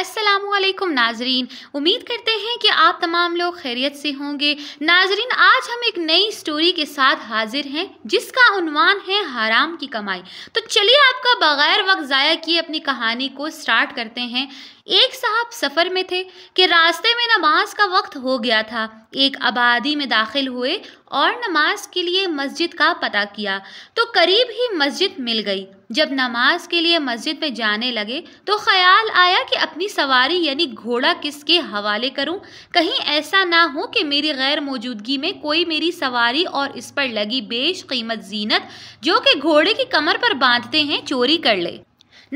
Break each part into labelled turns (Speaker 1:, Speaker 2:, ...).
Speaker 1: असलकुम नाजरीन उम्मीद करते हैं कि आप तमाम लोग खैरियत से होंगे नाजरीन आज हम एक नई स्टोरी के साथ हाजिर हैं जिसका उनवान है हराम की कमाई तो चलिए आपका बग़ैर वक्त ज़ाया किए अपनी कहानी को स्टार्ट करते हैं एक साहब सफ़र में थे कि रास्ते में नमाज का वक्त हो गया था एक आबादी में दाखिल हुए और नमाज के लिए मस्जिद का पता किया तो करीब ही मस्जिद मिल गई जब नमाज के लिए मस्जिद में जाने लगे तो ख्याल आया कि अपनी अपनी सवारी यानी घोड़ा किसके हवाले करूं कहीं ऐसा ना हो कि मेरी गैर मौजूदगी में कोई मेरी सवारी और इस पर लगी बेश कीमत जीनत जो कि घोड़े की कमर पर बांधते हैं चोरी कर ले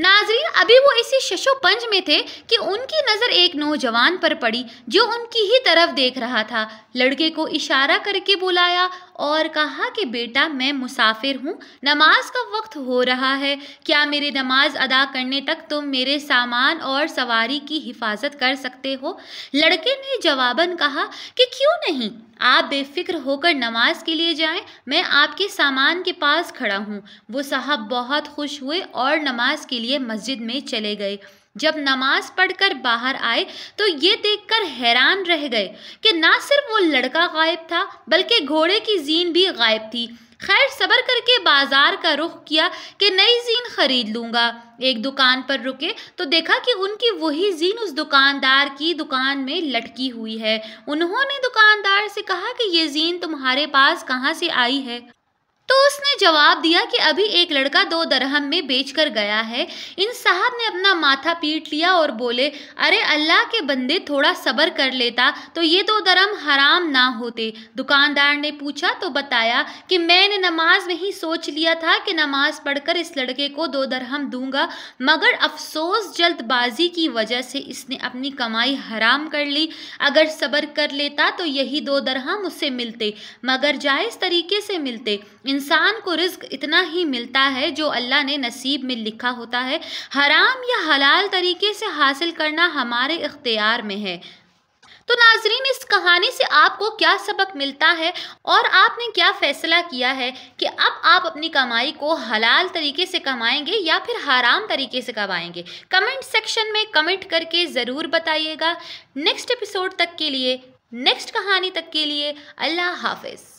Speaker 1: नाजरीन अभी वो इसी शशोपंज में थे कि उनकी नज़र एक नौजवान पर पड़ी जो उनकी ही तरफ देख रहा था लड़के को इशारा करके बुलाया और कहा कि बेटा मैं मुसाफिर हूँ नमाज का वक्त हो रहा है क्या मेरी नमाज अदा करने तक तुम मेरे सामान और सवारी की हिफाजत कर सकते हो लड़के ने जवाबन कहा कि क्यों नहीं आप बेफिक्र होकर नमाज के लिए जाएं मैं आपके सामान के पास खड़ा हूँ वो साहब बहुत खुश हुए और नमाज के लिए लिए मस्जिद में चले गए जब नमाज पढ़कर बाहर आए तो ये देखकर हैरान रह गए कि ना सिर्फ वो लड़का गायब था बल्कि घोड़े की जीन भी गायब थी खैर सबर करके बाजार का रुख किया कि नई जीन खरीद लूँगा एक दुकान पर रुके तो देखा कि उनकी वही जीन उस दुकानदार की दुकान में लटकी हुई है उन्होंने दुकानदार से कहा कि ये जीन तुम्हारे पास कहाँ से आई है तो उसने जवाब दिया कि अभी एक लड़का दो दरहम में बेच कर गया है इन साहब ने अपना माथा पीट लिया और बोले अरे अल्लाह के बंदे थोड़ा सब्र कर लेता तो ये दो दरहम हराम ना होते दुकानदार ने पूछा तो बताया कि मैंने नमाज में ही सोच लिया था कि नमाज पढ़कर इस लड़के को दो दरहम दूंगा मगर अफसोस जल्दबाजी की वजह से इसने अपनी कमाई हराम कर ली अगर सब्र कर लेता तो यही दो दरहम उससे मिलते मगर जायज़ तरीके से मिलते इन इंसान को रिस्क इतना ही मिलता है जो अल्लाह ने नसीब में लिखा होता है हराम या हलाल तरीके से हासिल करना हमारे इख्तियार में है तो नाजरीन इस कहानी से आपको क्या सबक मिलता है और आपने क्या फ़ैसला किया है कि अब आप अपनी कमाई को हलाल तरीके से कमाएंगे या फिर हराम तरीके से कमाएंगे कमेंट सेक्शन में कमेंट करके ज़रूर बताइएगा नेक्स्ट एपिसोड तक के लिए नेक्स्ट कहानी तक के लिए अल्लाह हाफिज़